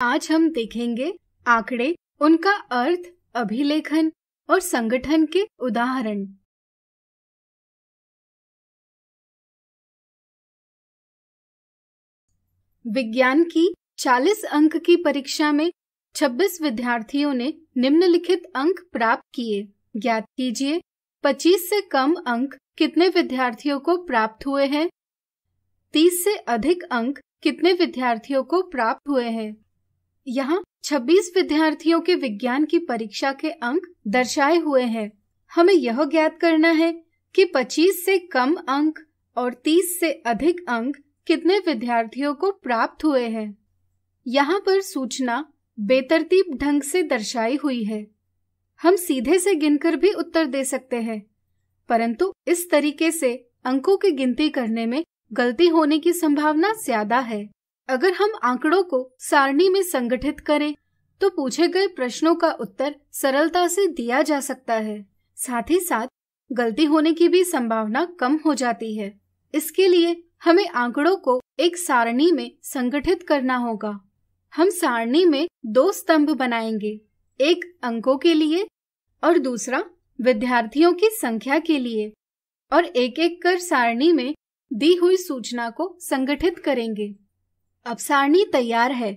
आज हम देखेंगे आंकड़े उनका अर्थ अभिलेखन और संगठन के उदाहरण विज्ञान की 40 अंक की परीक्षा में 26 विद्यार्थियों ने निम्नलिखित अंक प्राप्त किए ज्ञात कीजिए 25 से कम अंक कितने विद्यार्थियों को प्राप्त हुए हैं 30 से अधिक अंक कितने विद्यार्थियों को प्राप्त हुए हैं यहाँ 26 विद्यार्थियों के विज्ञान की परीक्षा के अंक दर्शाए हुए हैं हमें यह ज्ञात करना है कि 25 से कम अंक और 30 से अधिक अंक कितने विद्यार्थियों को प्राप्त हुए हैं यहाँ पर सूचना बेतरतीब ढंग से दर्शाई हुई है हम सीधे से गिनकर भी उत्तर दे सकते हैं परंतु इस तरीके से अंकों की गिनती करने में गलती होने की संभावना ज्यादा है अगर हम आंकड़ों को सारणी में संगठित करें तो पूछे गए प्रश्नों का उत्तर सरलता से दिया जा सकता है साथ ही साथ गलती होने की भी संभावना कम हो जाती है इसके लिए हमें आंकड़ों को एक सारणी में संगठित करना होगा हम सारणी में दो स्तंभ बनाएंगे एक अंकों के लिए और दूसरा विद्यार्थियों की संख्या के लिए और एक एक कर सारणी में दी हुई सूचना को संगठित करेंगे अब सारणी तैयार है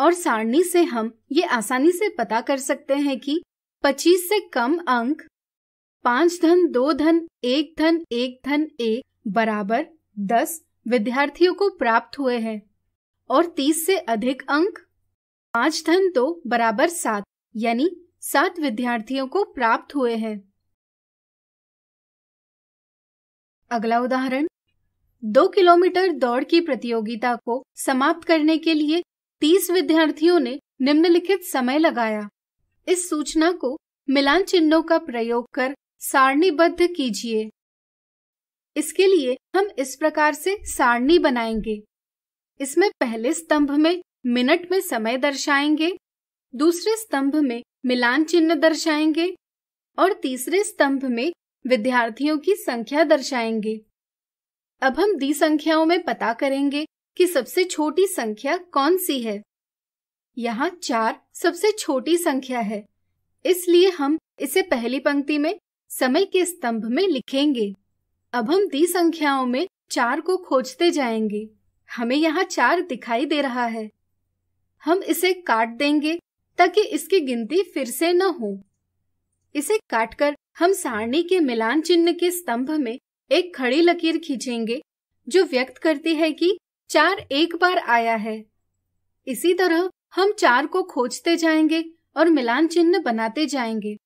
और सारणी से हम ये आसानी से पता कर सकते हैं कि 25 से कम अंक पांच धन दो धन एक धन एक धन एक बराबर दस विद्यार्थियों को प्राप्त हुए हैं और तीस से अधिक अंक पांच धन दो बराबर सात यानी सात विद्यार्थियों को प्राप्त हुए हैं अगला उदाहरण दो किलोमीटर दौड़ की प्रतियोगिता को समाप्त करने के लिए तीस विद्यार्थियों ने निम्नलिखित समय लगाया इस सूचना को मिलान चिन्हों का प्रयोग कर सारणीबद्ध कीजिए इसके लिए हम इस प्रकार से सारणी बनाएंगे इसमें पहले स्तंभ में मिनट में समय दर्शाएंगे दूसरे स्तंभ में मिलान चिन्ह दर्शाएंगे और तीसरे स्तंभ में विद्यार्थियों की संख्या दर्शाएंगे अब हम दी संख्याओं में पता करेंगे कि सबसे छोटी संख्या कौन सी है यहाँ चार सबसे छोटी संख्या है इसलिए हम इसे पहली पंक्ति में समय के स्तंभ में लिखेंगे अब हम दी संख्याओं में चार को खोजते जाएंगे हमें यहाँ चार दिखाई दे रहा है हम इसे काट देंगे ताकि इसकी गिनती फिर से न हो इसे काटकर हम सारणी के मिलान चिन्ह के स्तंभ में एक खड़ी लकीर खींचेंगे जो व्यक्त करती है कि चार एक बार आया है इसी तरह हम चार को खोजते जाएंगे और मिलान चिन्ह बनाते जाएंगे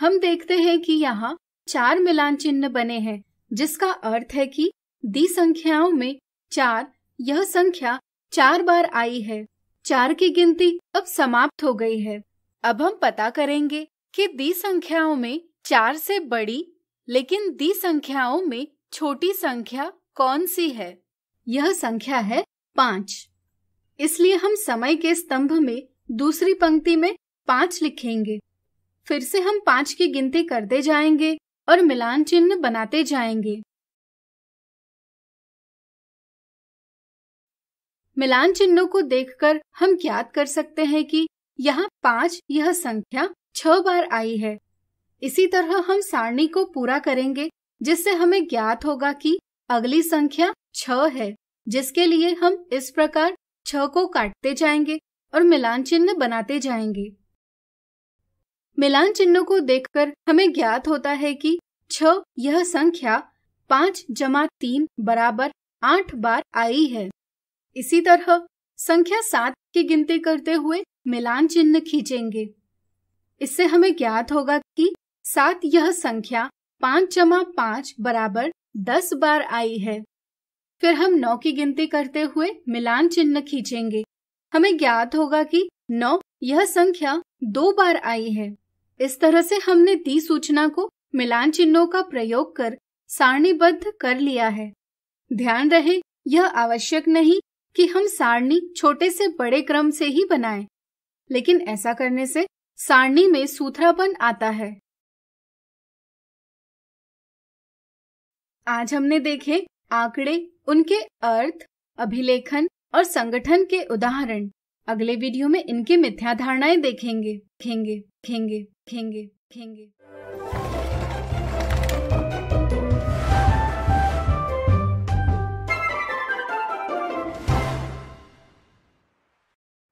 हम देखते हैं कि यहाँ चार मिलान चिन्ह बने हैं जिसका अर्थ है कि दी संख्याओं में चार यह संख्या चार बार आई है चार की गिनती अब समाप्त हो गई है अब हम पता करेंगे कि दी संख्याओं में चार से बड़ी लेकिन दी संख्याओं में छोटी संख्या कौन सी है यह संख्या है पांच इसलिए हम समय के स्तंभ में दूसरी पंक्ति में पांच लिखेंगे फिर से हम पांच की गिनती करते जाएंगे और मिलान चिन्ह बनाते जाएंगे मिलान चिन्हों को देखकर हम ज्ञात कर सकते हैं कि यहाँ पांच यह संख्या छह बार आई है इसी तरह हम सारणी को पूरा करेंगे जिससे हमें ज्ञात होगा कि अगली संख्या छ है जिसके लिए हम इस प्रकार छ को काटते जाएंगे और मिलान चिन्ह बनाते जाएंगे मिलान चिन्हों को देखकर हमें ज्ञात होता है कि छ यह संख्या पाँच जमा तीन बराबर आठ बार आई है इसी तरह संख्या सात की गिनती करते हुए मिलान चिन्ह खींचेंगे इससे हमें ज्ञात होगा कि साथ यह संख्या पांच जमा पांच बराबर दस बार आई है फिर हम नौ की गिनती करते हुए मिलान चिन्ह खींचेंगे हमें ज्ञात होगा कि नौ यह संख्या दो बार आई है इस तरह से हमने दी सूचना को मिलान चिन्हों का प्रयोग कर सारणीबद्ध कर लिया है ध्यान रहे यह आवश्यक नहीं कि हम सारणी छोटे से बड़े क्रम से ही बनाएं, लेकिन ऐसा करने से सारणी में सूत्रापन आता है आज हमने देखे आंकड़े उनके अर्थ अभिलेखन और संगठन के उदाहरण अगले वीडियो में इनकी मिथ्या धारणाएं देखेंगे खेंगे खेंगे खेंगे खेंगे